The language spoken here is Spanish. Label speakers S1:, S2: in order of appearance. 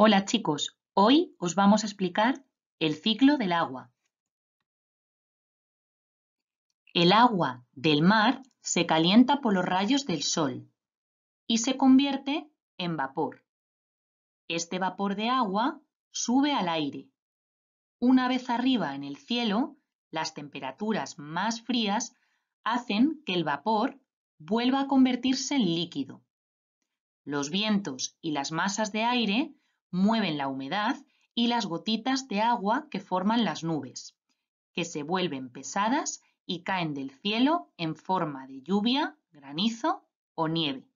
S1: Hola chicos, hoy os vamos a explicar el ciclo del agua. El agua del mar se calienta por los rayos del sol y se convierte en vapor. Este vapor de agua sube al aire. Una vez arriba en el cielo, las temperaturas más frías hacen que el vapor vuelva a convertirse en líquido. Los vientos y las masas de aire mueven la humedad y las gotitas de agua que forman las nubes, que se vuelven pesadas y caen del cielo en forma de lluvia, granizo o nieve.